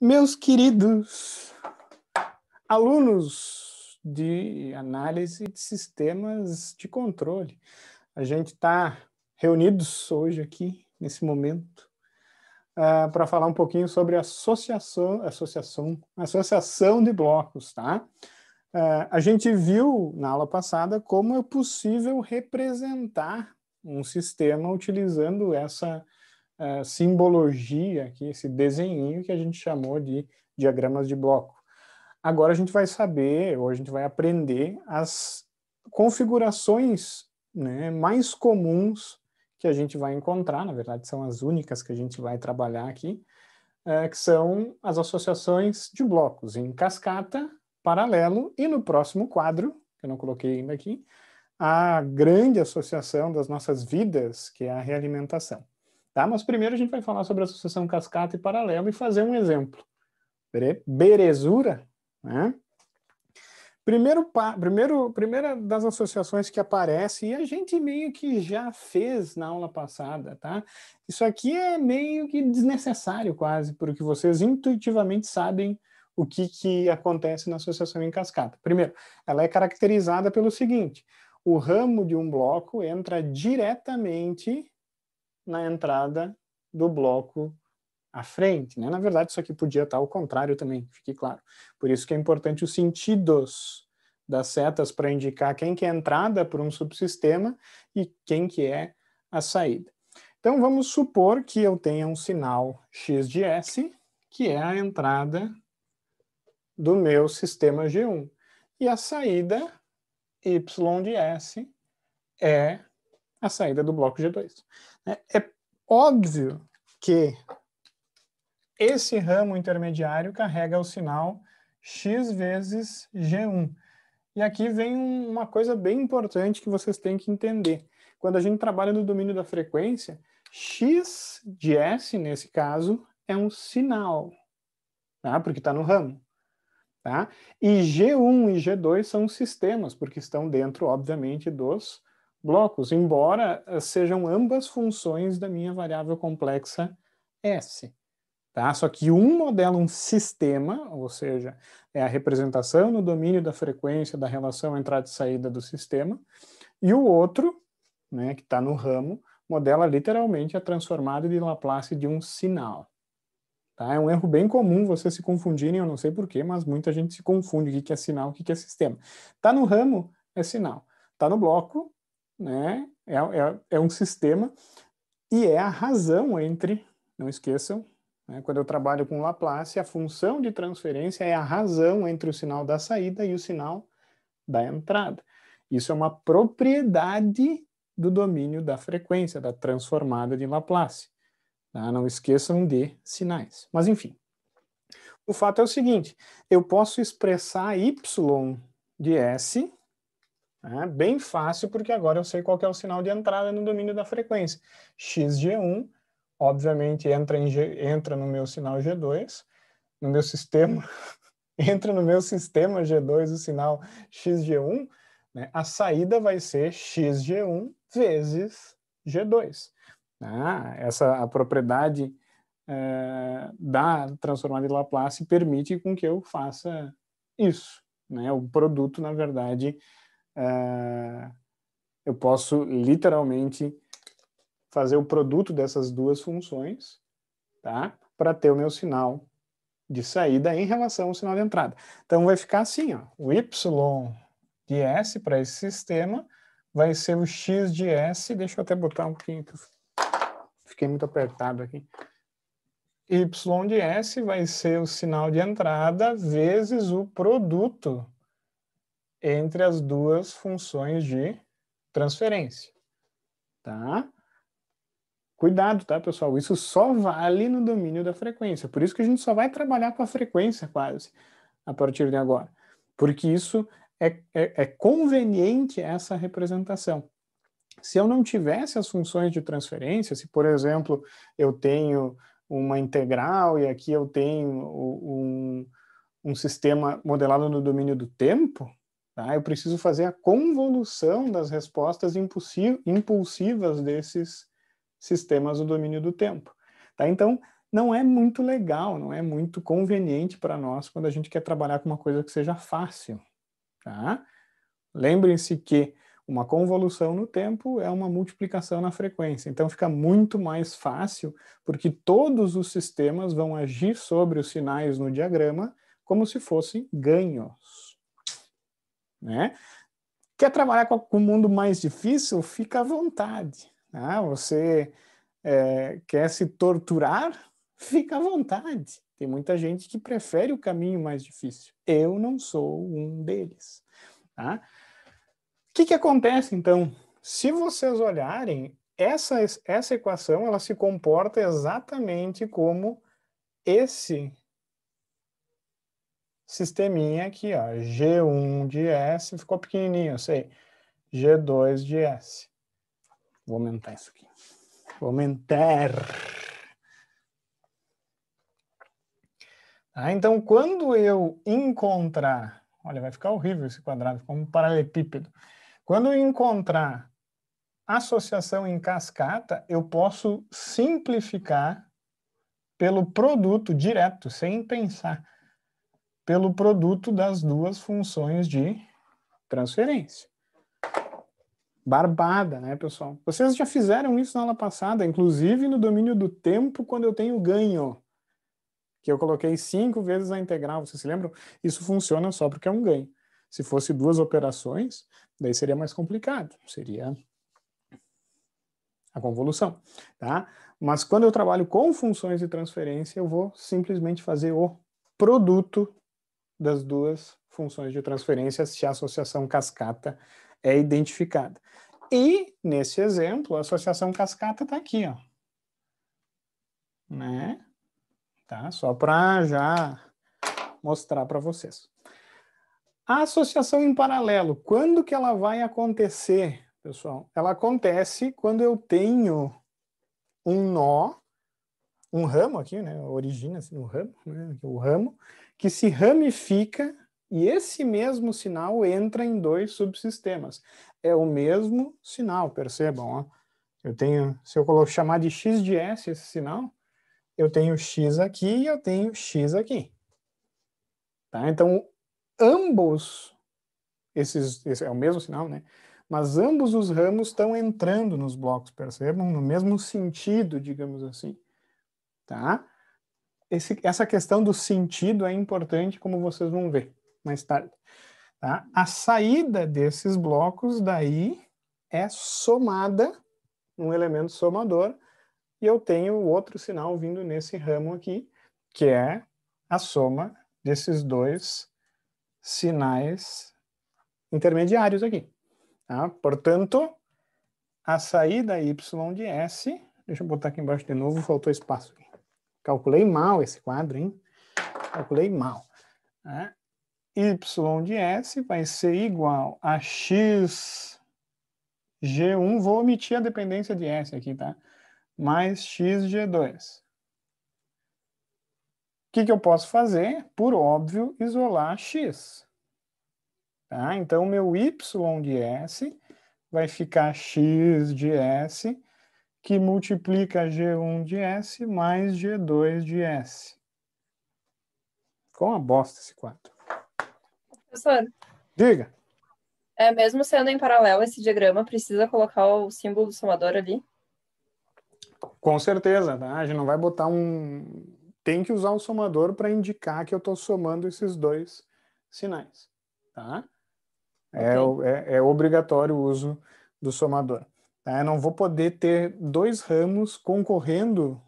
Meus queridos alunos de análise de sistemas de controle, a gente está reunidos hoje aqui, nesse momento, uh, ah, para falar um pouquinho sobre associação, associação, associação de blocos, tá? Uh, a gente viu na aula passada como é possível representar um sistema utilizando essa uh, simbologia aqui, esse desenho que a gente chamou de diagramas de bloco. Agora a gente vai saber, ou a gente vai aprender as configurações né, mais comuns que a gente vai encontrar, na verdade são as únicas que a gente vai trabalhar aqui, uh, que são as associações de blocos em cascata, paralelo, e no próximo quadro, que eu não coloquei ainda aqui, a grande associação das nossas vidas, que é a realimentação. Tá? Mas primeiro a gente vai falar sobre a associação cascata e paralelo e fazer um exemplo. Berezura, né? Primeiro, primeiro, primeira das associações que aparece, e a gente meio que já fez na aula passada, tá? Isso aqui é meio que desnecessário quase, porque vocês intuitivamente sabem o que, que acontece na associação em cascata. Primeiro, ela é caracterizada pelo seguinte, o ramo de um bloco entra diretamente na entrada do bloco à frente. Né? Na verdade, isso aqui podia estar ao contrário também, fique claro. Por isso que é importante os sentidos das setas para indicar quem que é a entrada por um subsistema e quem que é a saída. Então, vamos supor que eu tenha um sinal x de S, que é a entrada do meu sistema G1. E a saída y de S é a saída do bloco G2. Né? É óbvio que esse ramo intermediário carrega o sinal x vezes G1. E aqui vem uma coisa bem importante que vocês têm que entender. Quando a gente trabalha no domínio da frequência, x de S, nesse caso, é um sinal, tá? porque está no ramo. Tá? E G1 e G2 são sistemas, porque estão dentro, obviamente, dos blocos, embora eh, sejam ambas funções da minha variável complexa S. Tá? Só que um modela um sistema, ou seja, é a representação no domínio da frequência da relação entrada e saída do sistema, e o outro, né, que está no ramo, modela literalmente a transformada de Laplace de um sinal. Tá? É um erro bem comum vocês se confundirem, eu não sei porquê, mas muita gente se confunde o que é sinal, o que é sistema. Está no ramo, é sinal. Está no bloco, né? É, é, é um sistema e é a razão entre, não esqueçam, né? quando eu trabalho com Laplace, a função de transferência é a razão entre o sinal da saída e o sinal da entrada. Isso é uma propriedade do domínio da frequência, da transformada de Laplace. Tá? Não esqueçam de sinais. Mas enfim, o fato é o seguinte: eu posso expressar y de S né? bem fácil, porque agora eu sei qual é o sinal de entrada no domínio da frequência. XG1, obviamente, entra, G, entra no meu sinal G2, no meu sistema, entra no meu sistema G2 o sinal XG1, né? a saída vai ser XG1 vezes G2. Ah, né? essa a propriedade é, da transformada de Laplace permite com que eu faça isso. Né? O produto, na verdade, é, eu posso literalmente fazer o produto dessas duas funções, tá? Para ter o meu sinal de saída em relação ao sinal de entrada. Então vai ficar assim, ó, o y de s para esse sistema vai ser o x de s, deixa eu até botar um pouquinho, fiquei muito apertado aqui. y de s vai ser o sinal de entrada vezes o produto entre as duas funções de transferência. Tá? Cuidado, tá, pessoal? Isso só vale no domínio da frequência. Por isso que a gente só vai trabalhar com a frequência quase a partir de agora. Porque isso é, é, é conveniente essa representação. Se eu não tivesse as funções de transferência, se, por exemplo, eu tenho uma integral e aqui eu tenho um, um sistema modelado no domínio do tempo, Tá? Eu preciso fazer a convolução das respostas impulsivas desses sistemas do domínio do tempo. Tá? Então, não é muito legal, não é muito conveniente para nós quando a gente quer trabalhar com uma coisa que seja fácil. Tá? Lembrem-se que uma convolução no tempo é uma multiplicação na frequência. Então fica muito mais fácil, porque todos os sistemas vão agir sobre os sinais no diagrama como se fossem ganhos né? Quer trabalhar com o mundo mais difícil? Fica à vontade. Né? Você é, quer se torturar? Fica à vontade. Tem muita gente que prefere o caminho mais difícil. Eu não sou um deles. Tá? O que, que acontece, então? Se vocês olharem, essa, essa equação ela se comporta exatamente como esse sisteminha aqui, ó, G1 de S, ficou pequenininho, eu sei, G2 de S. Vou aumentar isso aqui. Vou aumentar. Ah, então, quando eu encontrar, olha, vai ficar horrível esse quadrado, como um paralelepípedo. Quando eu encontrar associação em cascata, eu posso simplificar pelo produto direto, sem pensar pelo produto das duas funções de transferência. Barbada, né, pessoal? Vocês já fizeram isso na aula passada, inclusive no domínio do tempo, quando eu tenho ganho, que eu coloquei cinco vezes a integral, vocês se lembram? Isso funciona só porque é um ganho. Se fosse duas operações, daí seria mais complicado, seria a convolução, tá? Mas quando eu trabalho com funções de transferência, eu vou simplesmente fazer o produto das duas funções de transferência se a associação cascata é identificada. E, nesse exemplo, a associação cascata está aqui, ó. Né? Tá? Só para já mostrar para vocês. A associação em paralelo, quando que ela vai acontecer, pessoal? Ela acontece quando eu tenho um nó, um ramo aqui, né? Origina-se no ramo, né? o ramo, que se ramifica e esse mesmo sinal entra em dois subsistemas. É o mesmo sinal, percebam. Ó. Eu tenho, se eu chamar de x de s esse sinal, eu tenho x aqui e eu tenho x aqui. Tá? Então, ambos, esses, esse é o mesmo sinal, né? Mas ambos os ramos estão entrando nos blocos, percebam? No mesmo sentido, digamos assim. Tá? esse, essa questão do sentido é importante, como vocês vão ver mais tarde. Tá? A saída desses blocos daí é somada, um elemento somador, e eu tenho outro sinal vindo nesse ramo aqui, que é a soma desses dois sinais intermediários aqui. Tá? Portanto, a saída y de S, deixa eu botar aqui embaixo de novo, faltou espaço aqui. Calculei mal esse quadro, hein? Calculei mal. Né? Y de S vai ser igual a X G1, vou omitir a dependência de S aqui, tá? Mais X G2. O que, que eu posso fazer? Por óbvio, isolar X. Tá? Então, meu Y de S vai ficar X de S que multiplica G1 de S mais G2 de S. Com a bosta esse quadro. Professor. Diga. É, mesmo sendo em paralelo esse diagrama, precisa colocar o símbolo do somador ali? Com certeza, tá? A gente não vai botar um. Tem que usar um somador para indicar que eu estou somando esses dois sinais. Tá? É okay. É, é, é obrigatório o uso do somador. Tá? Não vou poder ter dois ramos concorrendo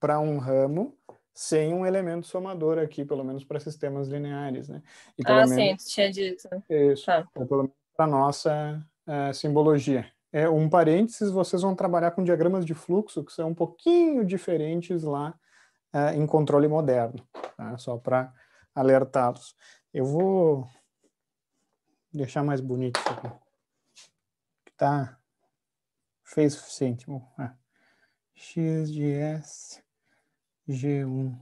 para um ramo sem um elemento somador aqui, pelo menos para sistemas lineares, né? E, ah, menos, sim, tinha dito. Isso, tá. ou pelo menos para a nossa uh, simbologia. É, um parênteses, vocês vão trabalhar com diagramas de fluxo que são um pouquinho diferentes lá uh, em controle moderno, tá? só para alertá-los. Eu vou deixar mais bonito isso aqui. Tá? fez o suficiente. Bom, ah, x de S, G1.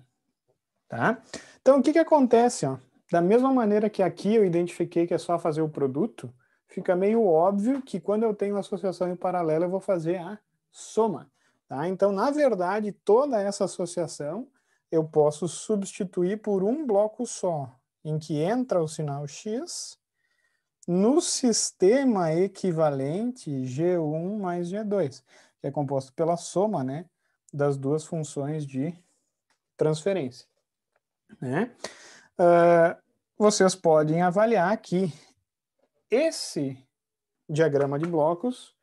Tá? Então, o que, que acontece? Ó? Da mesma maneira que aqui eu identifiquei que é só fazer o produto, fica meio óbvio que quando eu tenho associação em paralelo, eu vou fazer a soma. Tá? Então, na verdade, toda essa associação eu posso substituir por um bloco só, em que entra o sinal x no sistema equivalente G1 mais G2, que é composto pela soma né, das duas funções de transferência. Né? Uh, vocês podem avaliar que esse diagrama de blocos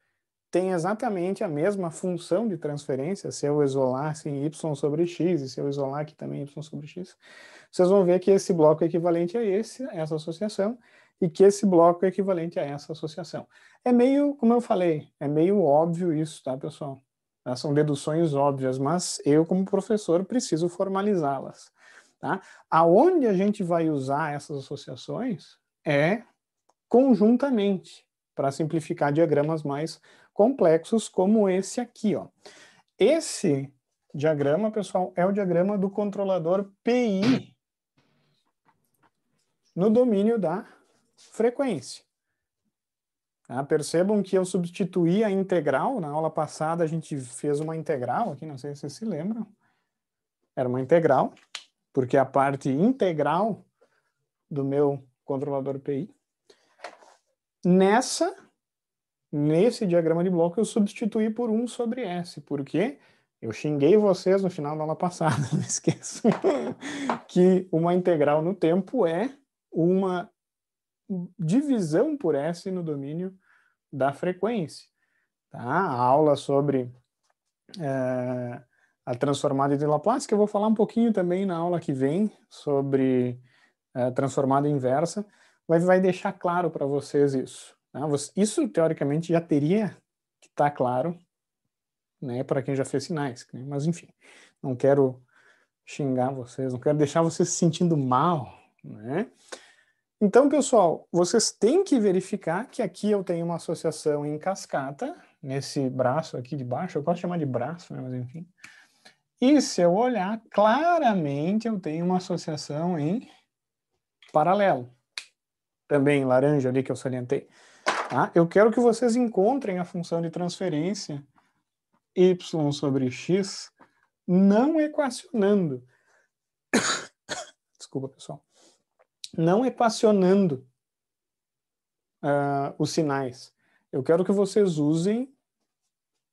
tem exatamente a mesma função de transferência, se eu isolar assim, y sobre x, e se eu isolar aqui também y sobre x, vocês vão ver que esse bloco é equivalente a esse, essa associação, e que esse bloco é equivalente a essa associação. É meio, como eu falei, é meio óbvio isso, tá, pessoal? Né, são deduções óbvias, mas eu, como professor, preciso formalizá-las. Tá? Aonde a gente vai usar essas associações é conjuntamente, para simplificar diagramas mais complexos, como esse aqui. Ó. Esse diagrama, pessoal, é o diagrama do controlador PI no domínio da frequência. Ah, percebam que eu substituí a integral. Na aula passada a gente fez uma integral aqui, não sei se vocês se lembram. Era uma integral, porque a parte integral do meu controlador PI. Nessa, nesse diagrama de bloco, eu substituí por 1 sobre S, porque eu xinguei vocês no final da aula passada, não esqueçam, que uma integral no tempo é uma divisão por S no domínio da frequência. Tá? A aula sobre é, a transformada de Laplace, que eu vou falar um pouquinho também na aula que vem sobre é, transformada inversa, vai, vai deixar claro para vocês isso. Tá? Isso, teoricamente, já teria que estar tá claro né, para quem já fez sinais. Né? Mas, enfim, não quero xingar vocês, não quero deixar vocês se sentindo mal, né? Então, pessoal, vocês têm que verificar que aqui eu tenho uma associação em cascata, nesse braço aqui de baixo, eu posso chamar de braço, né? mas enfim. E se eu olhar, claramente eu tenho uma associação em paralelo. Também laranja ali que eu salientei. Tá? Eu quero que vocês encontrem a função de transferência y sobre x não equacionando. Desculpa, pessoal não equacionando uh, os sinais. Eu quero que vocês usem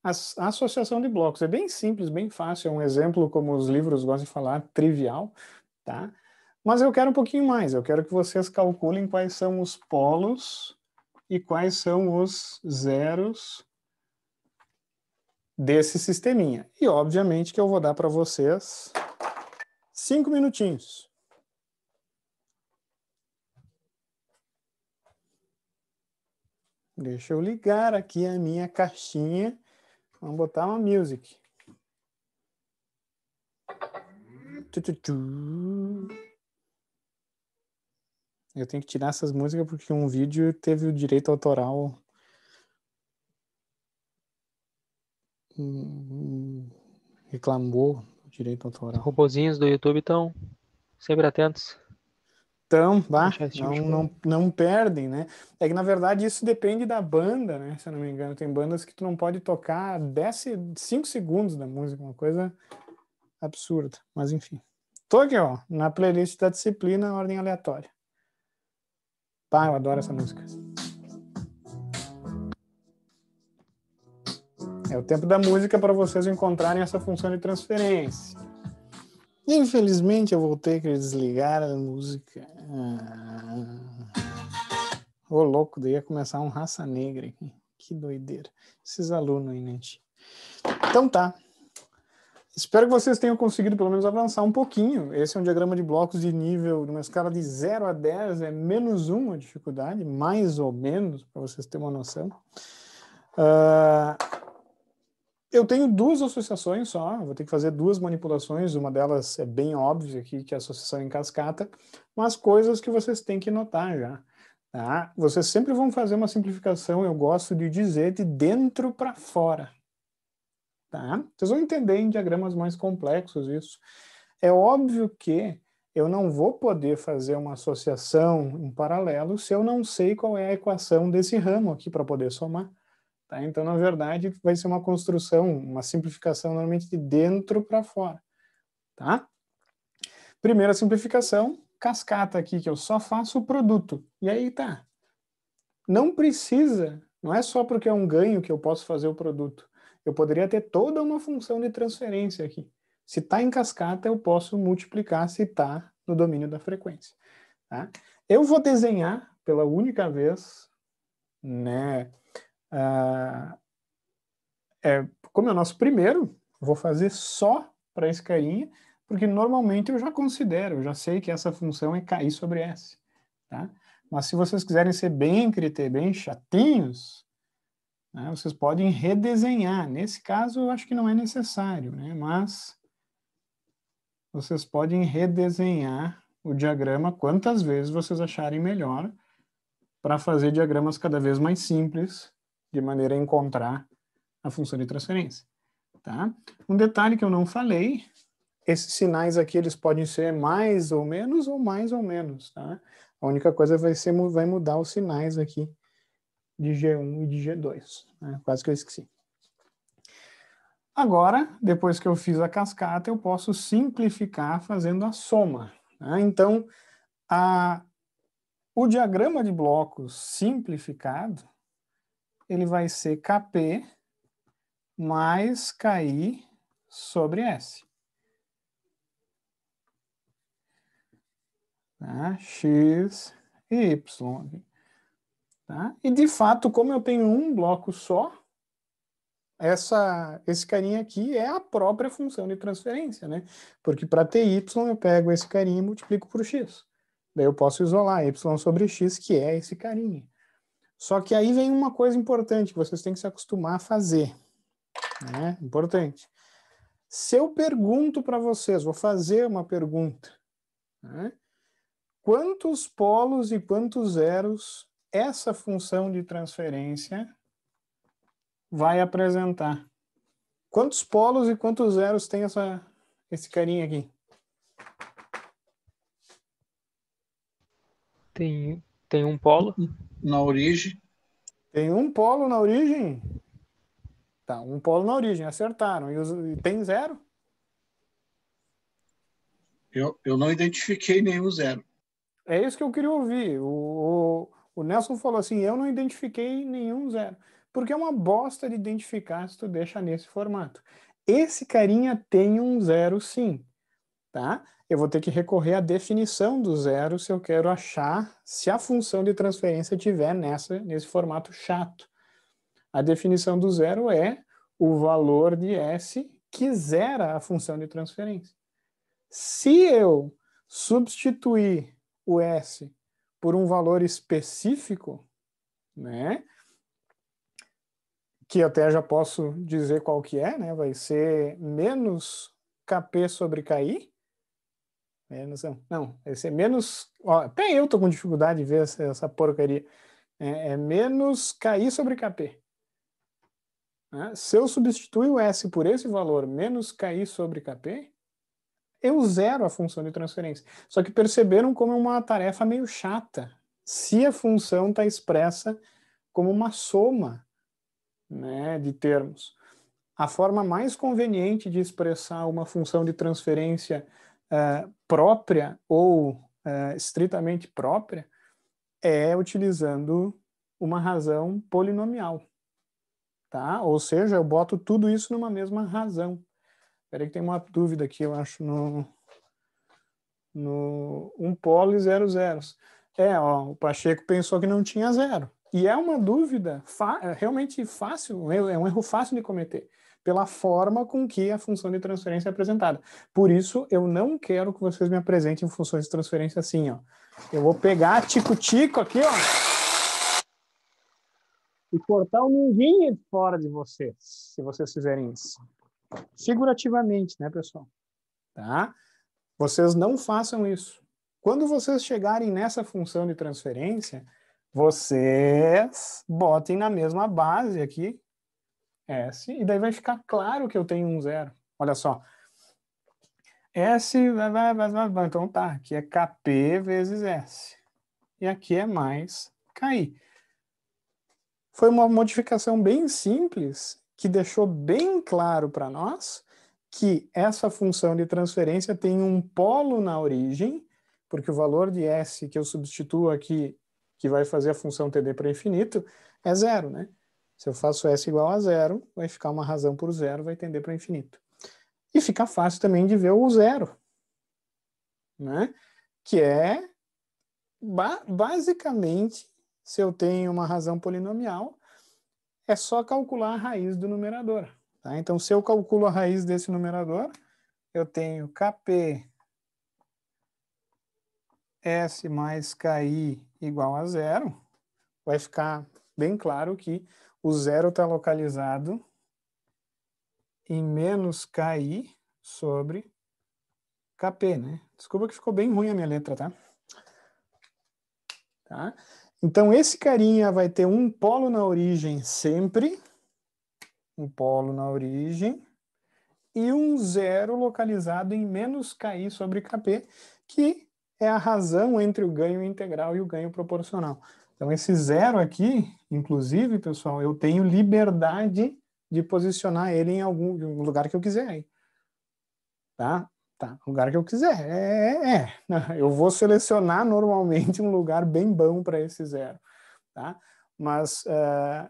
a associação de blocos. É bem simples, bem fácil, é um exemplo, como os livros gostam de falar, trivial, tá? Mas eu quero um pouquinho mais, eu quero que vocês calculem quais são os polos e quais são os zeros desse sisteminha. E, obviamente, que eu vou dar para vocês cinco minutinhos. Deixa eu ligar aqui a minha caixinha. Vamos botar uma music. Eu tenho que tirar essas músicas porque um vídeo teve o direito autoral. Hum, reclamou o direito autoral. Robozinhos do YouTube estão sempre atentos. Então, bah, não, não, não perdem, né? É que, na verdade, isso depende da banda, né? Se eu não me engano, tem bandas que tu não pode tocar 5 segundos da música, uma coisa absurda. Mas, enfim. Tô aqui, ó, na playlist da disciplina, ordem aleatória. Pá, eu adoro essa música. É o tempo da música para vocês encontrarem essa função de transferência. Infelizmente eu voltei a desligar a música. Ah. Ô louco, daí ia começar um raça negra aqui. Que doideira. Esses alunos aí, gente. Então tá. Espero que vocês tenham conseguido pelo menos avançar um pouquinho. Esse é um diagrama de blocos de nível, de uma escala de 0 a 10, é menos 1 a dificuldade, mais ou menos, para vocês terem uma noção. Uh, eu tenho duas associações só, vou ter que fazer duas manipulações, uma delas é bem óbvia aqui, que é a associação em cascata, mas coisas que vocês têm que notar já. Tá? Vocês sempre vão fazer uma simplificação, eu gosto de dizer, de dentro para fora. Tá? Vocês vão entender em diagramas mais complexos isso. É óbvio que eu não vou poder fazer uma associação em paralelo se eu não sei qual é a equação desse ramo aqui para poder somar. Tá? Então, na verdade, vai ser uma construção, uma simplificação normalmente de dentro para fora. Tá? Primeira simplificação, cascata aqui, que eu só faço o produto. E aí tá. Não precisa, não é só porque é um ganho que eu posso fazer o produto. Eu poderia ter toda uma função de transferência aqui. Se está em cascata, eu posso multiplicar se está no domínio da frequência. Tá? Eu vou desenhar pela única vez né, ah, é, como é o nosso primeiro, vou fazer só para esse carinha, porque normalmente eu já considero, eu já sei que essa função é cair sobre S. Tá? Mas se vocês quiserem ser bem criter, bem chatinhos, né, vocês podem redesenhar. Nesse caso, eu acho que não é necessário, né? mas vocês podem redesenhar o diagrama quantas vezes vocês acharem melhor para fazer diagramas cada vez mais simples de maneira a encontrar a função de transferência. Tá? Um detalhe que eu não falei, esses sinais aqui eles podem ser mais ou menos ou mais ou menos. Tá? A única coisa vai ser vai mudar os sinais aqui de G1 e de G2. Né? Quase que eu esqueci. Agora, depois que eu fiz a cascata, eu posso simplificar fazendo a soma. Né? Então, a, o diagrama de blocos simplificado, ele vai ser Kp mais KI sobre S. Tá? X e Y. Tá? E, de fato, como eu tenho um bloco só, essa, esse carinha aqui é a própria função de transferência, né? Porque para ter y, eu pego esse carinha e multiplico por x. Daí eu posso isolar y sobre x, que é esse carinha. Só que aí vem uma coisa importante que vocês têm que se acostumar a fazer. Né? Importante. Se eu pergunto para vocês, vou fazer uma pergunta. Né? Quantos polos e quantos zeros essa função de transferência vai apresentar? Quantos polos e quantos zeros tem essa, esse carinha aqui? Tem tem um polo? Hum, na origem. Tem um polo na origem? Tá, um polo na origem, acertaram. E, os, e tem zero? Eu, eu não identifiquei nenhum zero. É isso que eu queria ouvir. O, o, o Nelson falou assim: eu não identifiquei nenhum zero. Porque é uma bosta de identificar se tu deixa nesse formato. Esse carinha tem um zero sim, tá? eu vou ter que recorrer à definição do zero se eu quero achar se a função de transferência tiver nessa, nesse formato chato. A definição do zero é o valor de S que zera a função de transferência. Se eu substituir o S por um valor específico, né, que até já posso dizer qual que é, né, vai ser menos Kp sobre Ki, Menos não. Não, é menos. Ó, até eu tô com dificuldade de ver essa, essa porcaria. É, é, menos KI sobre KP. Né? Se eu substituir o S por esse valor, menos KI sobre KP, eu zero a função de transferência. Só que perceberam como é uma tarefa meio chata. Se a função está expressa como uma soma né, de termos. A forma mais conveniente de expressar uma função de transferência eh, própria ou uh, estritamente própria é utilizando uma razão polinomial, tá? Ou seja, eu boto tudo isso numa mesma razão. Espera que tem uma dúvida aqui, eu acho, no, no um polo e zero zeros. É, ó, o Pacheco pensou que não tinha zero. E é uma dúvida realmente fácil, é um erro fácil de cometer pela forma com que a função de transferência é apresentada. Por isso, eu não quero que vocês me apresentem funções de transferência assim, ó. Eu vou pegar tico-tico aqui, ó, e cortar o um fora de vocês, se vocês fizerem isso. Figurativamente, né, pessoal? Tá? Vocês não façam isso. Quando vocês chegarem nessa função de transferência, vocês botem na mesma base aqui S, e daí vai ficar claro que eu tenho um zero. Olha só. S, vai, vai, vai, vai, então tá, aqui é KP vezes S. E aqui é mais KI. Foi uma modificação bem simples, que deixou bem claro para nós que essa função de transferência tem um polo na origem, porque o valor de S que eu substituo aqui, que vai fazer a função TD para infinito, é zero, né? Se eu faço S igual a zero, vai ficar uma razão por zero, vai tender para o infinito. E fica fácil também de ver o zero, né? que é ba basicamente, se eu tenho uma razão polinomial, é só calcular a raiz do numerador. Tá? Então, se eu calculo a raiz desse numerador, eu tenho Kp S mais KI igual a zero, vai ficar bem claro que o zero está localizado em menos KI sobre KP, né? Desculpa que ficou bem ruim a minha letra, tá? Tá? Então, esse carinha vai ter um polo na origem sempre, um polo na origem, e um zero localizado em menos KI sobre KP, que é a razão entre o ganho integral e o ganho proporcional. Então, esse zero aqui, inclusive, pessoal, eu tenho liberdade de posicionar ele em algum um lugar que eu quiser. Tá? Tá, lugar que eu quiser. É, é, é. Eu vou selecionar normalmente um lugar bem bom para esse zero. Tá? Mas uh,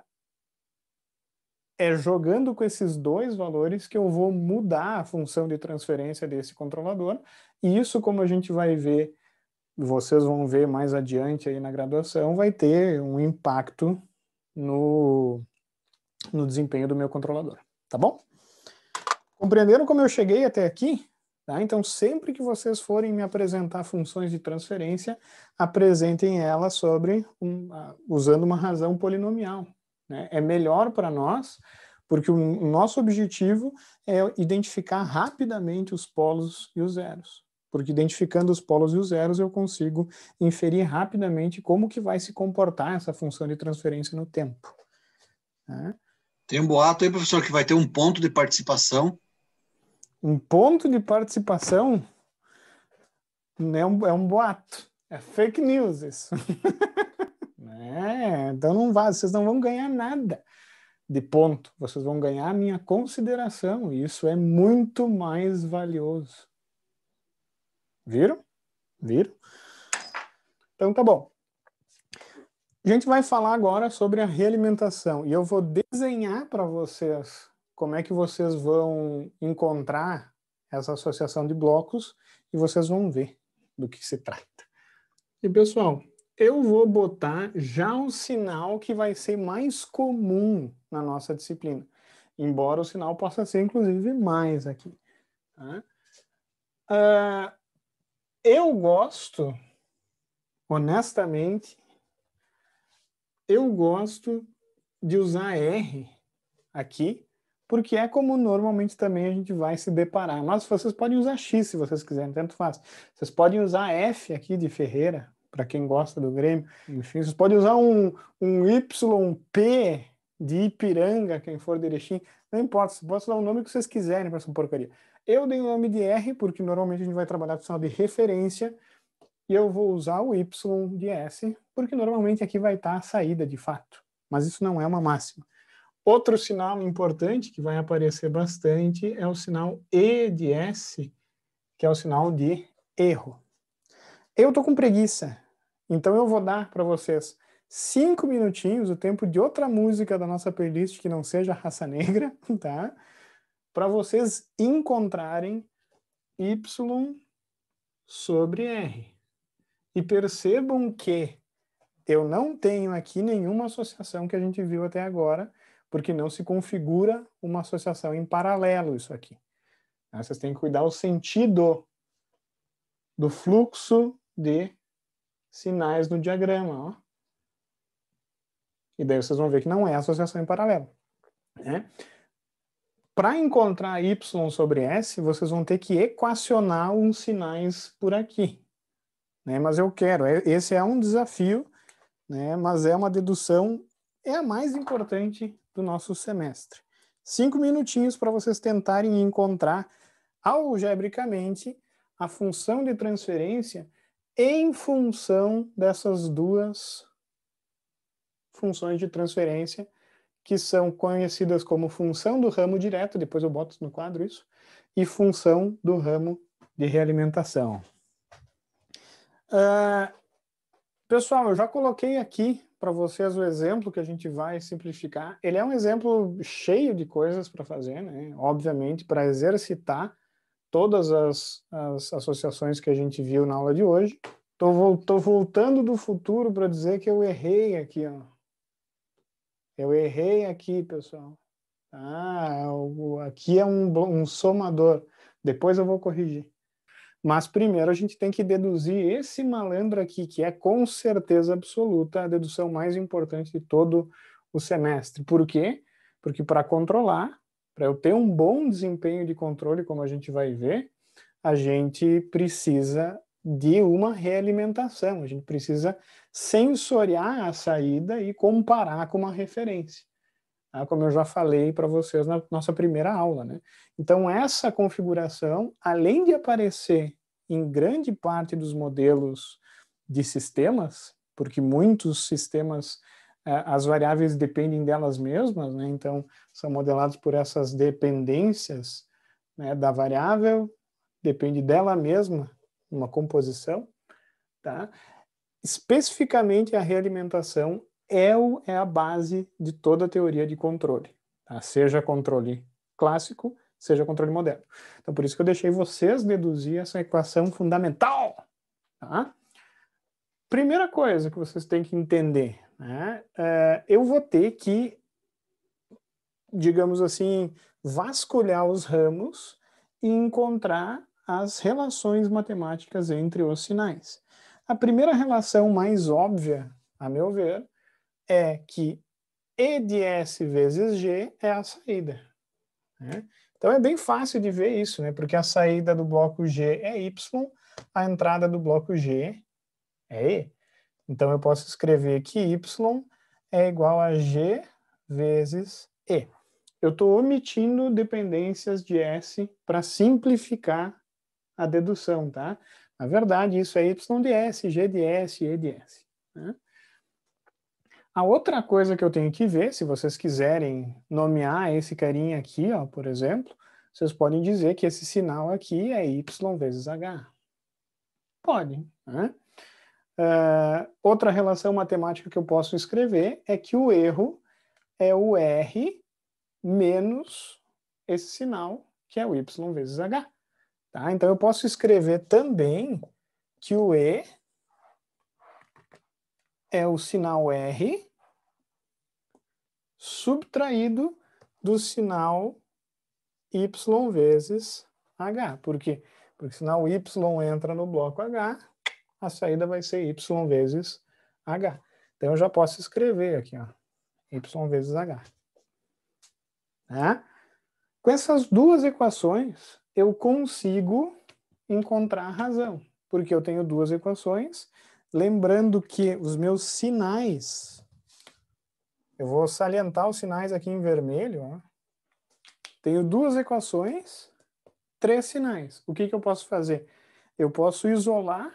é jogando com esses dois valores que eu vou mudar a função de transferência desse controlador. E isso, como a gente vai ver vocês vão ver mais adiante aí na graduação, vai ter um impacto no, no desempenho do meu controlador, tá bom? Compreenderam como eu cheguei até aqui? Tá? Então, sempre que vocês forem me apresentar funções de transferência, apresentem ela sobre um, uh, usando uma razão polinomial. Né? É melhor para nós, porque o, o nosso objetivo é identificar rapidamente os polos e os zeros porque identificando os polos e os zeros eu consigo inferir rapidamente como que vai se comportar essa função de transferência no tempo. Né? Tem um boato aí, professor, que vai ter um ponto de participação. Um ponto de participação é um, é um boato, é fake news isso. é, então não vá, vocês não vão ganhar nada de ponto, vocês vão ganhar a minha consideração, e isso é muito mais valioso. Viram? Viram? Então tá bom. A gente vai falar agora sobre a realimentação e eu vou desenhar para vocês como é que vocês vão encontrar essa associação de blocos e vocês vão ver do que se trata. E pessoal, eu vou botar já o sinal que vai ser mais comum na nossa disciplina, embora o sinal possa ser inclusive mais aqui. Tá? Uh, eu gosto, honestamente, eu gosto de usar R aqui, porque é como normalmente também a gente vai se deparar. Mas vocês podem usar X se vocês quiserem, tanto faz. Vocês podem usar F aqui de Ferreira, para quem gosta do Grêmio. Enfim, vocês podem usar um, um YP de Ipiranga, quem for de Erechim. Não importa, vocês podem usar o nome que vocês quiserem para essa porcaria. Eu dei o nome de R, porque normalmente a gente vai trabalhar com sinal de referência, e eu vou usar o Y de S, porque normalmente aqui vai estar tá a saída de fato. Mas isso não é uma máxima. Outro sinal importante que vai aparecer bastante é o sinal E de S, que é o sinal de erro. Eu estou com preguiça, então eu vou dar para vocês cinco minutinhos, o tempo de outra música da nossa playlist que não seja Raça Negra, tá? para vocês encontrarem y sobre r. E percebam que eu não tenho aqui nenhuma associação que a gente viu até agora, porque não se configura uma associação em paralelo isso aqui. Né? Vocês têm que cuidar o sentido do fluxo de sinais no diagrama. Ó. E daí vocês vão ver que não é associação em paralelo. Né? para encontrar y sobre s, vocês vão ter que equacionar uns sinais por aqui. Né? Mas eu quero, é, esse é um desafio, né? mas é uma dedução, é a mais importante do nosso semestre. Cinco minutinhos para vocês tentarem encontrar algebricamente a função de transferência em função dessas duas funções de transferência que são conhecidas como função do ramo direto, depois eu boto no quadro isso, e função do ramo de realimentação. Uh, pessoal, eu já coloquei aqui para vocês o exemplo que a gente vai simplificar. Ele é um exemplo cheio de coisas para fazer, né? obviamente, para exercitar todas as, as, associações que a gente viu na aula de hoje. Estou voltando do futuro para dizer que eu errei aqui, ó. Eu errei aqui, pessoal. Ah, é aqui é um, um somador. Depois eu vou corrigir. Mas primeiro a gente tem que deduzir esse malandro aqui, que é com certeza absoluta a dedução mais importante de todo o semestre. Por quê? Porque para controlar, para eu ter um bom desempenho de controle, como a gente vai ver, a gente precisa de uma realimentação, a gente precisa sensoriar a saída e comparar com uma referência. Tá? Como eu já falei para vocês na nossa primeira aula. Né? Então, essa configuração, além de aparecer em grande parte dos modelos de sistemas, porque muitos sistemas, é, as variáveis dependem delas mesmas, né? então são modelados por essas dependências né? da variável, depende dela mesma, uma composição, tá? especificamente a realimentação é, o, é a base de toda a teoria de controle, tá? seja controle clássico, seja controle moderno. Então, por isso que eu deixei vocês deduzir essa equação fundamental. Tá? Primeira coisa que vocês têm que entender, né? é, eu vou ter que, digamos assim, vasculhar os ramos e encontrar as relações matemáticas entre os sinais. A primeira relação mais óbvia, a meu ver, é que E de S vezes G é a saída. Né? Então é bem fácil de ver isso, né? porque a saída do bloco G é Y, a entrada do bloco G é E. Então eu posso escrever que Y é igual a G vezes E. Eu estou omitindo dependências de S para simplificar a dedução, tá? Na é verdade, isso é Y de S, G de S, E de S. Né? A outra coisa que eu tenho que ver, se vocês quiserem nomear esse carinha aqui, ó, por exemplo, vocês podem dizer que esse sinal aqui é Y vezes H. Podem. Né? Uh, outra relação matemática que eu posso escrever é que o erro é o R menos esse sinal, que é o Y vezes H. Tá? Então, eu posso escrever também que o E é o sinal R subtraído do sinal Y vezes H. Por quê? Porque sinal Y entra no bloco H, a saída vai ser Y vezes H. Então, eu já posso escrever aqui, ó, Y vezes H. Tá? Com essas duas equações, eu consigo encontrar a razão, porque eu tenho duas equações. Lembrando que os meus sinais, eu vou salientar os sinais aqui em vermelho. Ó. Tenho duas equações, três sinais. O que, que eu posso fazer? Eu posso isolar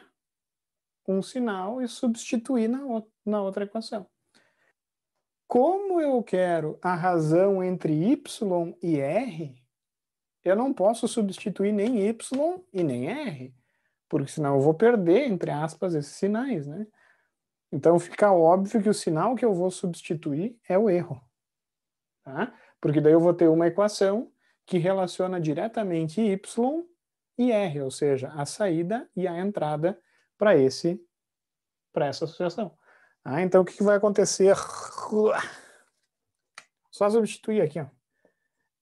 um sinal e substituir na, na outra equação. Como eu quero a razão entre y e r, eu não posso substituir nem Y e nem R, porque senão eu vou perder, entre aspas, esses sinais, né? Então fica óbvio que o sinal que eu vou substituir é o erro, tá? Porque daí eu vou ter uma equação que relaciona diretamente Y e R, ou seja, a saída e a entrada para esse para essa associação. Ah, então o que vai acontecer? Só substituir aqui, ó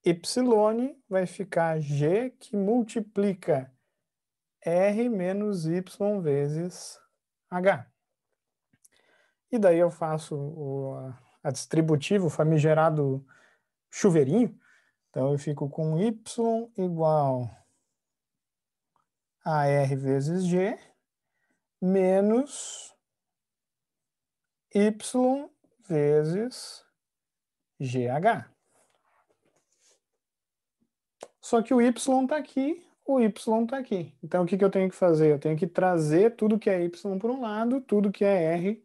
y vai ficar g que multiplica r menos y vezes h. E daí eu faço o, a distributiva, o famigerado chuveirinho. Então eu fico com y igual a r vezes g menos y vezes gh. Só que o Y está aqui, o Y está aqui. Então, o que, que eu tenho que fazer? Eu tenho que trazer tudo que é Y para um lado, tudo que é R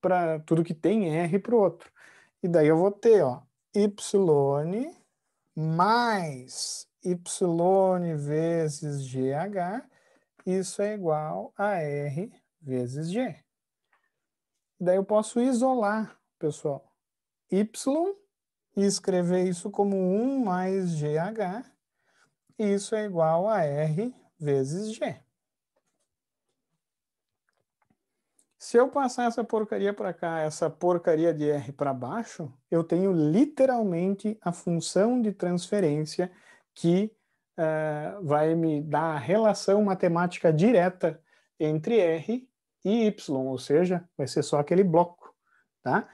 para tudo que tem R para o outro. E daí eu vou ter, ó, Y mais Y vezes GH, isso é igual a R vezes G. Daí eu posso isolar, pessoal, Y e escrever isso como 1 mais GH isso é igual a R vezes G. Se eu passar essa porcaria para cá, essa porcaria de R para baixo, eu tenho literalmente a função de transferência que uh, vai me dar a relação matemática direta entre R e Y, ou seja, vai ser só aquele bloco, tá?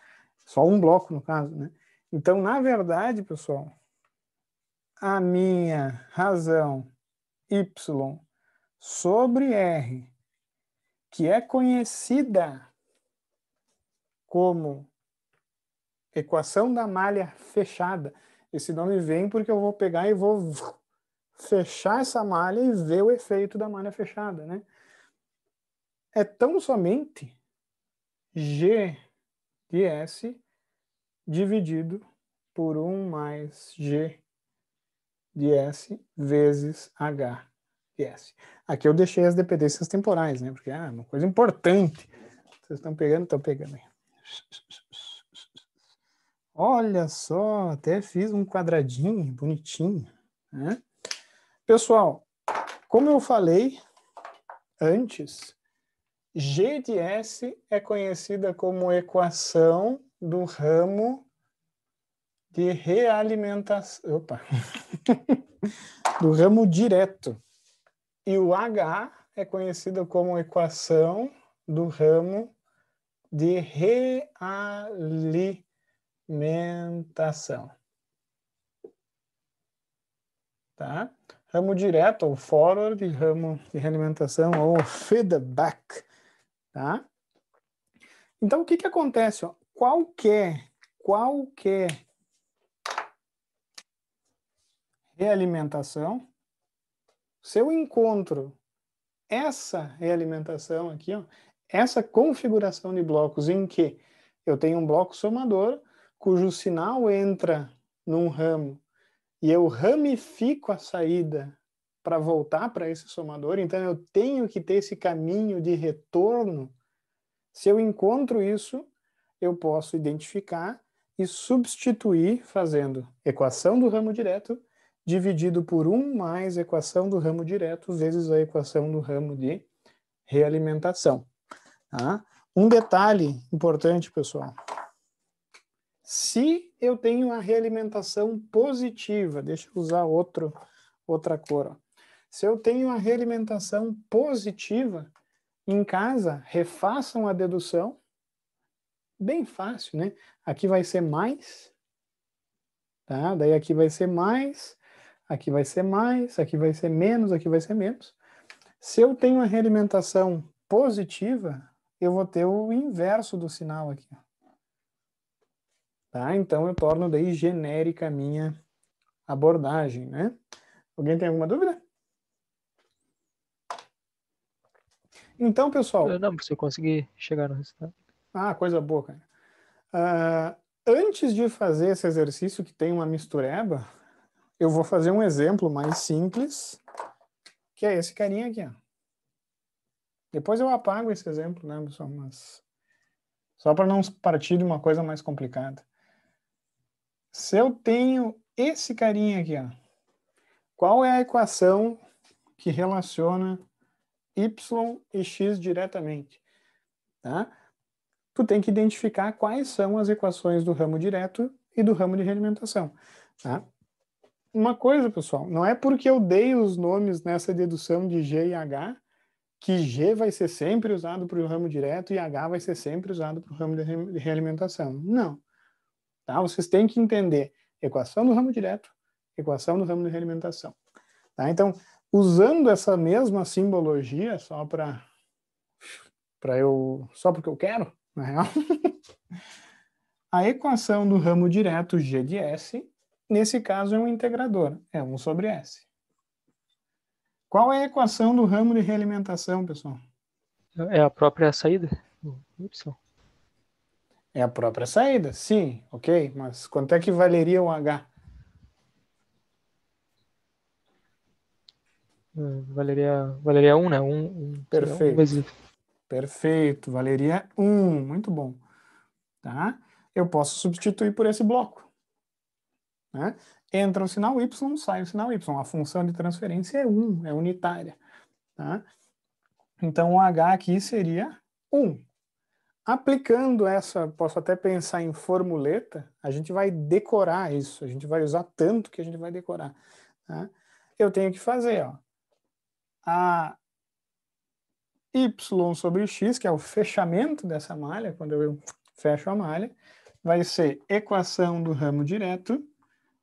Só um bloco, no caso, né? Então, na verdade, pessoal, a minha razão y sobre r, que é conhecida como equação da malha fechada. Esse nome vem porque eu vou pegar e vou fechar essa malha e ver o efeito da malha fechada, né? É tão somente g de s dividido por 1 mais g de S vezes H de S. Aqui eu deixei as dependências temporais, né? Porque é ah, uma coisa importante. Vocês estão pegando? Estão pegando aí. Olha só, até fiz um quadradinho bonitinho. Né? Pessoal, como eu falei antes, G de S é conhecida como equação do ramo de realimentação. Opa! do ramo direto. E o H é conhecido como equação do ramo de realimentação. Tá? Ramo direto, ou forward, ramo de realimentação, ou feedback. Tá? Então, o que, que acontece? Ó? Qualquer, é, qualquer é realimentação, Se eu encontro. Essa realimentação aqui, ó, essa configuração de blocos em que eu tenho um bloco somador cujo sinal entra num ramo e eu ramifico a saída para voltar para esse somador, então eu tenho que ter esse caminho de retorno. Se eu encontro isso, eu posso identificar e substituir fazendo equação do ramo direto dividido por 1 mais a equação do ramo direto vezes a equação do ramo de realimentação. Tá? Um detalhe importante, pessoal. Se eu tenho a realimentação positiva, deixa eu usar outro, outra cor. Ó. Se eu tenho a realimentação positiva, em casa, refaçam a dedução. Bem fácil, né? Aqui vai ser mais, tá? Daí aqui vai ser mais, aqui vai ser mais, aqui vai ser menos, aqui vai ser menos. Se eu tenho uma realimentação positiva, eu vou ter o inverso do sinal aqui. Tá? Então, eu torno daí genérica a minha abordagem, né? Alguém tem alguma dúvida? Então, pessoal... Não, se eu conseguir chegar no resultado. Ah, coisa boa, cara. Uh, antes de fazer esse exercício que tem uma mistureba, eu vou fazer um exemplo mais simples, que é esse carinha aqui. Ó. Depois eu apago esse exemplo, né, pessoal? Mas só para não partir de uma coisa mais complicada. Se eu tenho esse carinha aqui, ó, qual é a equação que relaciona y e x diretamente? Tá? Tu tem que identificar quais são as equações do ramo direto e do ramo de realimentação. Tá? uma coisa, pessoal, não é porque eu dei os nomes nessa dedução de G e H que G vai ser sempre usado para o ramo direto e H vai ser sempre usado para o ramo de realimentação. Não. Tá? Vocês têm que entender equação do ramo direto, equação do ramo de realimentação. Tá? Então, usando essa mesma simbologia só para para eu só porque eu quero, na real, a equação do ramo direto G de S Nesse caso, é um integrador, é 1 sobre S. Qual é a equação do ramo de realimentação, pessoal? É a própria saída? Y. É a própria saída, sim, ok. Mas quanto é que valeria o H? É, valeria, valeria 1, né? 1, um Perfeito. Um vezes... Perfeito, valeria 1, muito bom. Tá? Eu posso substituir por esse bloco. Né? Entra o sinal Y, sai o sinal Y. A função de transferência é 1, é unitária. Tá? Então, o H aqui seria 1. Aplicando essa, posso até pensar em formuleta, a gente vai decorar isso, a gente vai usar tanto que a gente vai decorar. Tá? Eu tenho que fazer, ó, a y sobre x, que é o fechamento dessa malha, quando eu fecho a malha, vai ser equação do ramo direto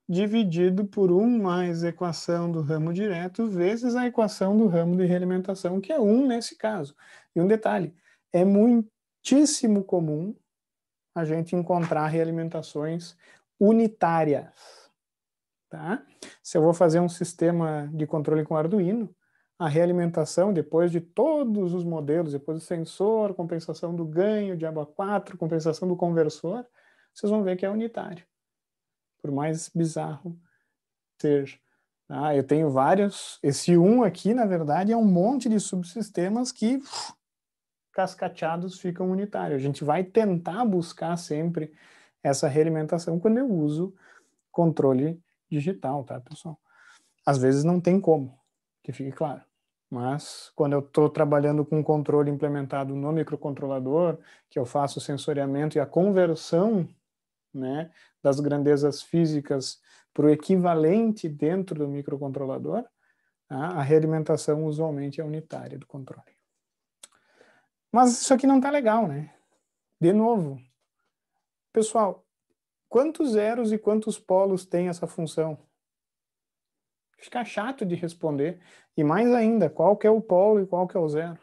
dividido por 1 mais a equação do ramo direto vezes a equação do ramo de realimentação, que é 1 nesse caso. E um detalhe, é muitíssimo comum a gente encontrar realimentações unitárias. Tá? Se eu vou fazer um sistema de controle com Arduino, a realimentação, depois de todos os modelos, depois do sensor, compensação do ganho, diabo 4, compensação do conversor, vocês vão ver que é unitário por mais bizarro seja. Ah, eu tenho vários. Esse um aqui, na verdade, é um monte de subsistemas que uf, cascateados ficam unitários. A gente vai tentar buscar sempre essa realimentação quando eu uso controle digital, tá, pessoal? Às vezes não tem como, que fique claro. Mas quando eu estou trabalhando com controle implementado no microcontrolador, que eu faço o sensoriamento e a conversão né, das grandezas físicas para o equivalente dentro do microcontrolador, tá? a realimentação usualmente é unitária do controle. Mas isso aqui não está legal, né? De novo, pessoal, quantos zeros e quantos polos tem essa função? Fica chato de responder. E mais ainda, qual que é o polo e qual que é o zero?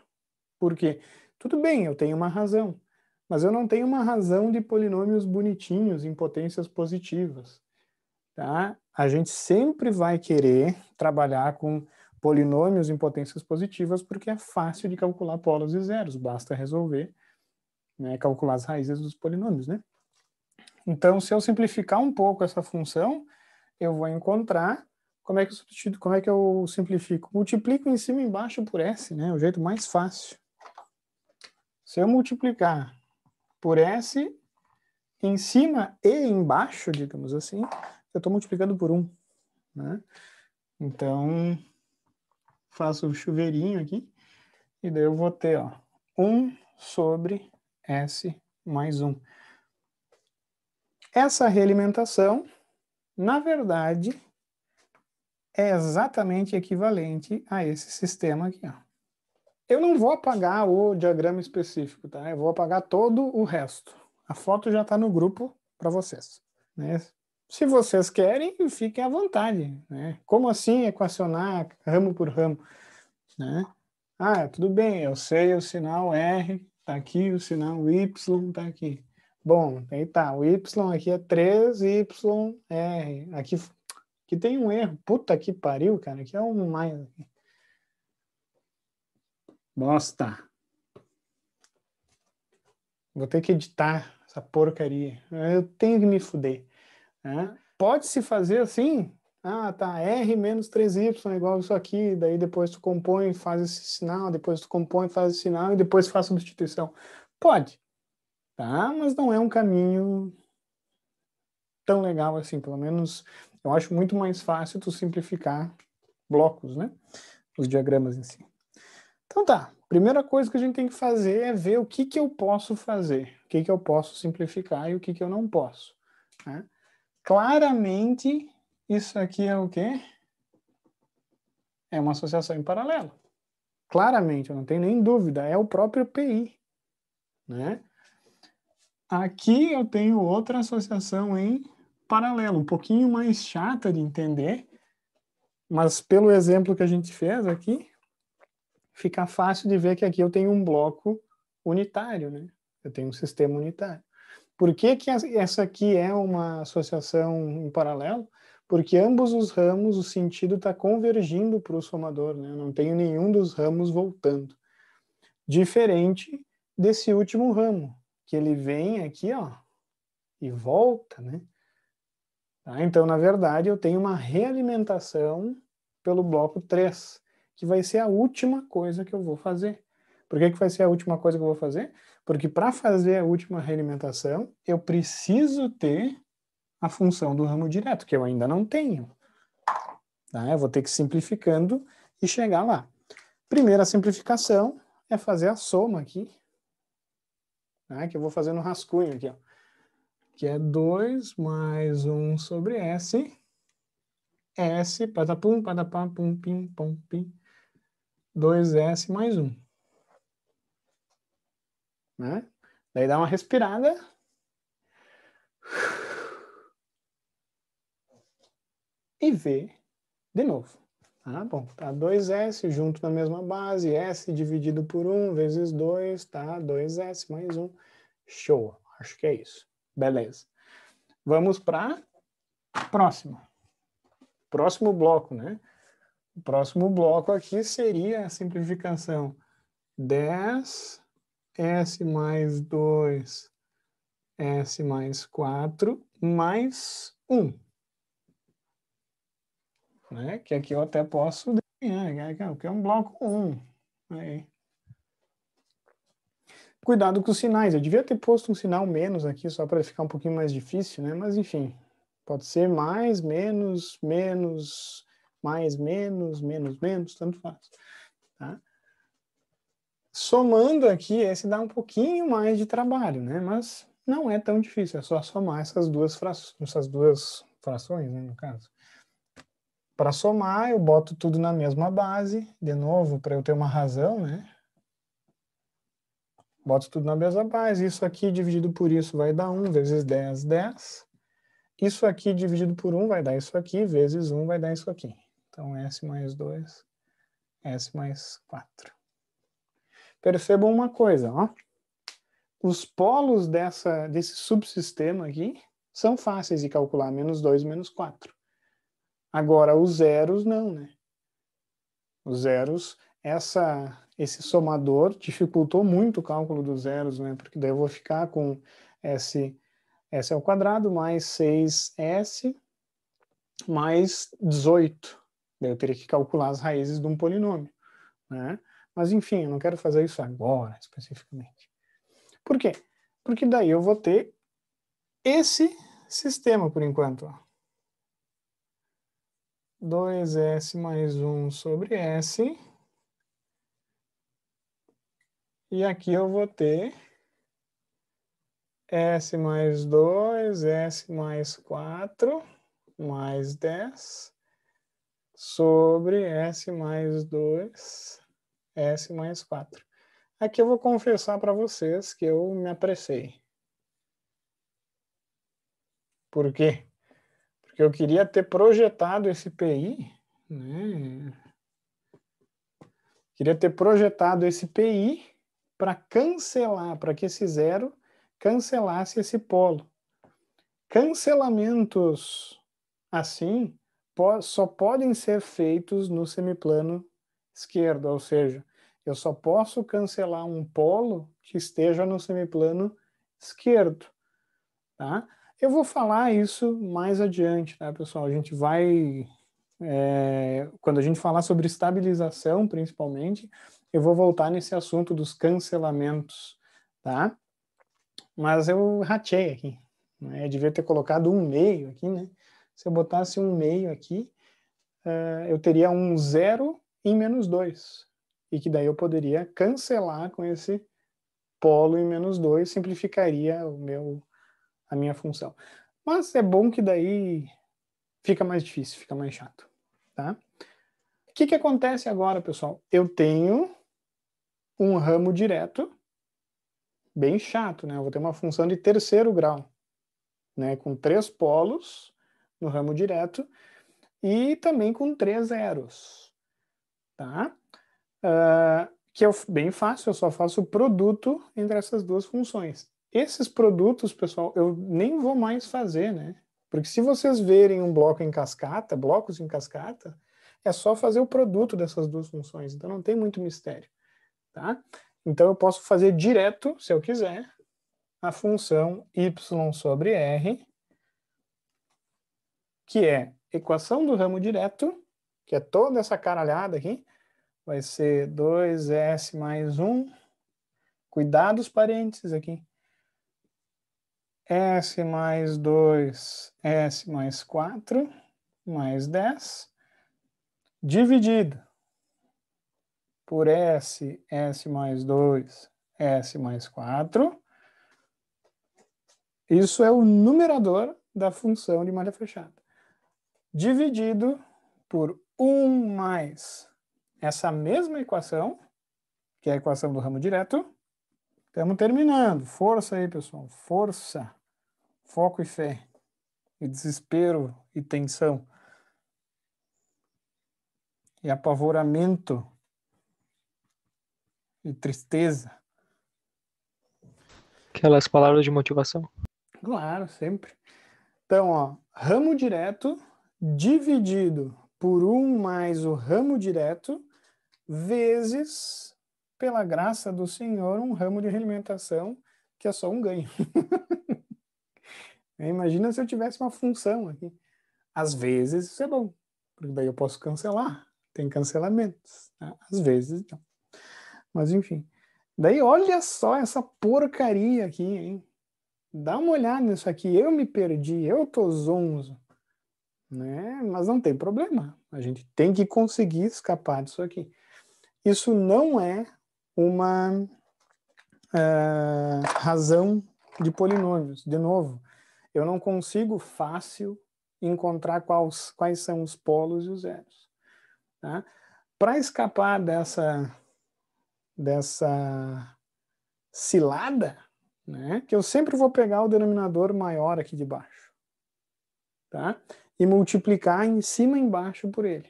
Porque, tudo bem, eu tenho uma razão mas eu não tenho uma razão de polinômios bonitinhos em potências positivas. Tá? A gente sempre vai querer trabalhar com polinômios em potências positivas porque é fácil de calcular polos e zeros, basta resolver, né, calcular as raízes dos polinômios. Né? Então, se eu simplificar um pouco essa função, eu vou encontrar como é que eu como é que eu simplifico? Multiplico em cima e embaixo por S, né? O jeito mais fácil. Se eu multiplicar por S em cima e embaixo, digamos assim, eu estou multiplicando por 1. Né? Então, faço o um chuveirinho aqui, e daí eu vou ter ó, 1 sobre S mais 1. Essa realimentação, na verdade, é exatamente equivalente a esse sistema aqui. Ó. Eu não vou apagar o diagrama específico, tá? Eu vou apagar todo o resto. A foto já está no grupo para vocês. Né? Se vocês querem, fiquem à vontade. Né? Como assim equacionar ramo por ramo? Né? Ah, tudo bem, eu sei o sinal R, está aqui, o sinal Y está aqui. Bom, aí tá, o Y aqui é 3YR. Aqui, aqui tem um erro. Puta que pariu, cara, aqui é um mais. Aqui. Bosta. Vou ter que editar essa porcaria. Eu tenho que me fuder. Né? Pode-se fazer assim? Ah, tá. R menos 3Y é igual isso aqui. Daí depois tu compõe, faz esse sinal. Depois tu compõe, faz esse sinal. E depois faz substituição. Pode. Tá? Mas não é um caminho tão legal assim. Pelo menos eu acho muito mais fácil tu simplificar blocos, né? Os diagramas em si. Então tá, primeira coisa que a gente tem que fazer é ver o que, que eu posso fazer, o que, que eu posso simplificar e o que, que eu não posso. Né? Claramente, isso aqui é o quê? É uma associação em paralelo. Claramente, eu não tenho nem dúvida, é o próprio PI. Né? Aqui eu tenho outra associação em paralelo, um pouquinho mais chata de entender, mas pelo exemplo que a gente fez aqui, fica fácil de ver que aqui eu tenho um bloco unitário, né? Eu tenho um sistema unitário. Por que, que essa aqui é uma associação em paralelo? Porque ambos os ramos, o sentido está convergindo para o somador, né? Eu não tenho nenhum dos ramos voltando. Diferente desse último ramo, que ele vem aqui, ó, e volta, né? Tá? Então, na verdade, eu tenho uma realimentação pelo bloco 3 que vai ser a última coisa que eu vou fazer. Por que, que vai ser a última coisa que eu vou fazer? Porque para fazer a última realimentação, eu preciso ter a função do ramo direto, que eu ainda não tenho. Tá? Eu vou ter que ir simplificando e chegar lá. Primeira simplificação é fazer a soma aqui, né? que eu vou fazer no rascunho aqui, ó. que é 2 mais 1 um sobre S, S, patapum, patapá, pum, pim, pom, pim, 2S mais 1. Né? Daí dá uma respirada. E vê de novo. Tá bom, tá 2S junto na mesma base, S dividido por 1 vezes 2, tá? 2S mais 1. Show, acho que é isso. Beleza. Vamos para próximo. Próximo bloco, né? O próximo bloco aqui seria a simplificação. 10, S mais 2, S mais 4, mais 1. Né? Que aqui eu até posso desenhar, né? é que é um bloco 1. Aí. Cuidado com os sinais. Eu devia ter posto um sinal menos aqui, só para ficar um pouquinho mais difícil, né? Mas, enfim, pode ser mais, menos, menos mais, menos, menos, menos, tanto faz. Tá? Somando aqui, esse dá um pouquinho mais de trabalho, né? Mas não é tão difícil, é só somar essas duas, fra... essas duas frações, né, no caso. Para somar, eu boto tudo na mesma base, de novo, para eu ter uma razão, né? Boto tudo na mesma base, isso aqui dividido por isso vai dar 1 vezes 10, 10. Isso aqui dividido por 1 vai dar isso aqui, vezes 1 vai dar isso aqui. Então, S mais 2, S mais 4. Percebam uma coisa, ó. Os polos dessa, desse subsistema aqui são fáceis de calcular, menos 2, menos 4. Agora, os zeros não, né? Os zeros, essa, esse somador dificultou muito o cálculo dos zeros, né? Porque daí eu vou ficar com S, S ao quadrado mais 6S mais 18. Daí eu teria que calcular as raízes de um polinômio. Né? Mas, enfim, eu não quero fazer isso agora, especificamente. Por quê? Porque daí eu vou ter esse sistema, por enquanto. 2S mais 1 sobre S. E aqui eu vou ter S mais 2, S mais 4, mais 10, sobre S mais 2, S mais 4. Aqui eu vou confessar para vocês que eu me apressei. Por quê? Porque eu queria ter projetado esse PI, né? Queria ter projetado esse PI para cancelar, para que esse zero cancelasse esse polo. Cancelamentos assim só podem ser feitos no semiplano esquerdo, ou seja, eu só posso cancelar um polo que esteja no semiplano esquerdo. Tá? Eu vou falar isso mais adiante, tá, pessoal? A gente vai. É, quando a gente falar sobre estabilização, principalmente, eu vou voltar nesse assunto dos cancelamentos, tá? Mas eu ratei aqui, né? devia ter colocado um meio aqui, né? Se eu botasse um meio aqui, uh, eu teria um zero em menos 2. E que daí eu poderia cancelar com esse polo em menos 2, simplificaria o meu, a minha função. Mas é bom que daí fica mais difícil, fica mais chato. Tá? O que, que acontece agora, pessoal? Eu tenho um ramo direto, bem chato, né? Eu vou ter uma função de terceiro grau, né? com três polos, no ramo direto, e também com três zeros, tá? Uh, que é bem fácil, eu só faço o produto entre essas duas funções. Esses produtos, pessoal, eu nem vou mais fazer, né? Porque se vocês verem um bloco em cascata, blocos em cascata, é só fazer o produto dessas duas funções, então não tem muito mistério, tá? Então eu posso fazer direto, se eu quiser, a função y sobre r que é equação do ramo direto, que é toda essa caralhada aqui, vai ser 2S mais 1, cuidado os parênteses aqui, S mais 2, S mais 4, mais 10, dividido por S, S mais 2, S mais 4. Isso é o numerador da função de malha fechada dividido por 1 mais essa mesma equação, que é a equação do ramo direto. Estamos terminando. Força aí, pessoal. Força. Foco e fé. E desespero e tensão. E apavoramento. E tristeza. Aquelas palavras de motivação. Claro, sempre. Então, ó, ramo direto dividido por 1 mais o ramo direto, vezes, pela graça do Senhor, um ramo de alimentação que é só um ganho. Imagina se eu tivesse uma função aqui. Às vezes isso é bom, porque daí eu posso cancelar, tem cancelamentos. Né? Às vezes não. Mas enfim. Daí olha só essa porcaria aqui, hein? Dá uma olhada nisso aqui. Eu me perdi, eu tô zonzo né? Mas não tem problema. A gente tem que conseguir escapar disso aqui. Isso não é uma uh, razão de polinômios. De novo, eu não consigo fácil encontrar quais, quais são os polos e os zeros. Tá? Para escapar dessa, dessa cilada, né? que eu sempre vou pegar o denominador maior aqui de baixo. Tá? e multiplicar em cima e embaixo por ele.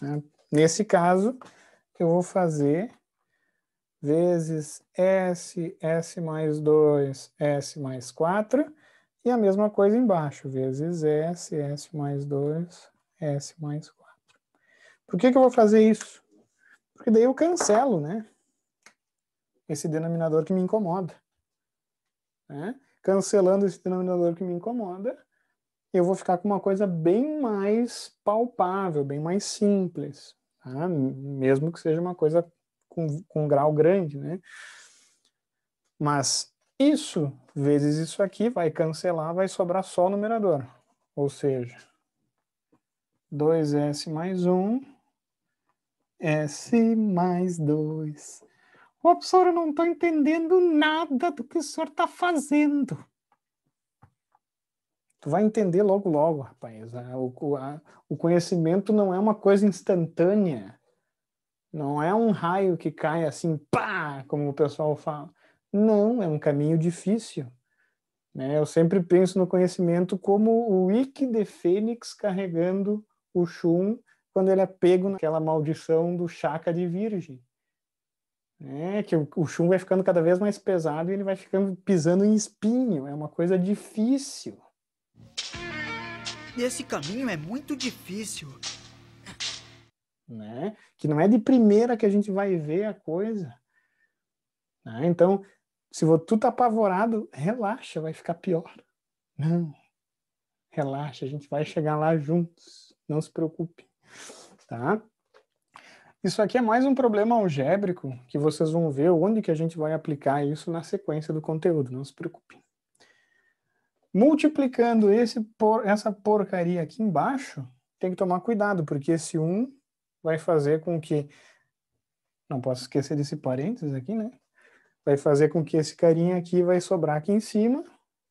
Né? Nesse caso, eu vou fazer vezes S, S mais 2, S mais 4, e a mesma coisa embaixo, vezes S, S mais 2, S mais 4. Por que, que eu vou fazer isso? Porque daí eu cancelo, né? Esse denominador que me incomoda. Né? Cancelando esse denominador que me incomoda, eu vou ficar com uma coisa bem mais palpável, bem mais simples, tá? mesmo que seja uma coisa com, com um grau grande, né? Mas isso vezes isso aqui vai cancelar, vai sobrar só o numerador. Ou seja, 2S mais 1, S mais 2. Ô, professor, eu não estou entendendo nada do que o senhor está fazendo tu vai entender logo logo, rapaz. Né? O, a, o conhecimento não é uma coisa instantânea. Não é um raio que cai assim, pá, como o pessoal fala. Não, é um caminho difícil. Né? Eu sempre penso no conhecimento como o Wiki de Fênix carregando o Shun quando ele é pego naquela maldição do Chaka de Virgem. Né? Que o, o Shun vai ficando cada vez mais pesado e ele vai ficando pisando em espinho. É uma coisa difícil. Esse caminho é muito difícil. Né? Que não é de primeira que a gente vai ver a coisa. Né? Então, se tu tá apavorado, relaxa, vai ficar pior. Não. Relaxa, a gente vai chegar lá juntos. Não se preocupe. Tá? Isso aqui é mais um problema algébrico que vocês vão ver onde que a gente vai aplicar isso na sequência do conteúdo, não se preocupe. Multiplicando esse por, essa porcaria aqui embaixo, tem que tomar cuidado, porque esse 1 vai fazer com que... Não posso esquecer desse parênteses aqui, né? Vai fazer com que esse carinha aqui vai sobrar aqui em cima.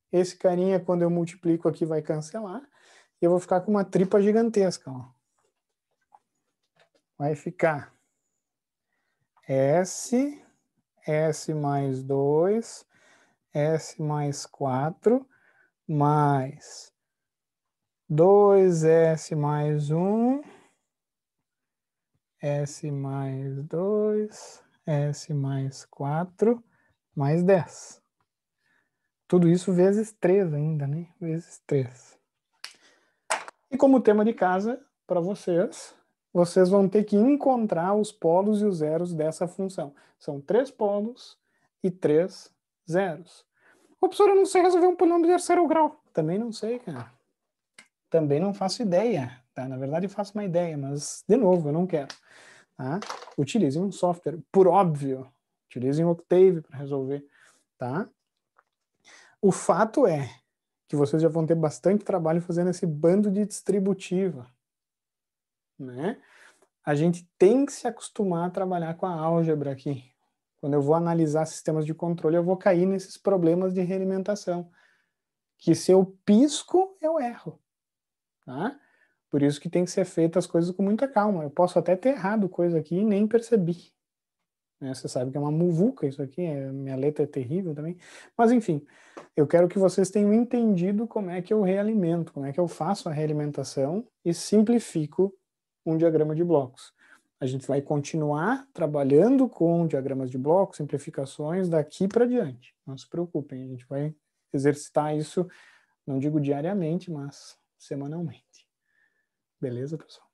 Esse carinha, quando eu multiplico aqui, vai cancelar. E eu vou ficar com uma tripa gigantesca, ó. Vai ficar S, S mais 2, S mais 4 mais 2S mais 1, S mais 2, S mais 4, mais 10. Tudo isso vezes 3 ainda, né? Vezes 3. E como tema de casa para vocês, vocês vão ter que encontrar os polos e os zeros dessa função. São três polos e três zeros professor, eu não sei resolver um polinômio de terceiro grau. Também não sei, cara. Também não faço ideia, tá? Na verdade, eu faço uma ideia, mas, de novo, eu não quero. Tá? Utilizem um software, por óbvio. Utilizem o Octave para resolver, tá? O fato é que vocês já vão ter bastante trabalho fazendo esse bando de distributiva, né? A gente tem que se acostumar a trabalhar com a álgebra aqui, quando eu vou analisar sistemas de controle, eu vou cair nesses problemas de realimentação, que se eu pisco, eu erro. Tá? Por isso que tem que ser feita as coisas com muita calma. Eu posso até ter errado coisa aqui e nem percebi. Né? Você sabe que é uma muvuca isso aqui, é, minha letra é terrível também. Mas enfim, eu quero que vocês tenham entendido como é que eu realimento, como é que eu faço a realimentação e simplifico um diagrama de blocos. A gente vai continuar trabalhando com diagramas de bloco, simplificações daqui para diante. Não se preocupem, a gente vai exercitar isso, não digo diariamente, mas semanalmente. Beleza, pessoal?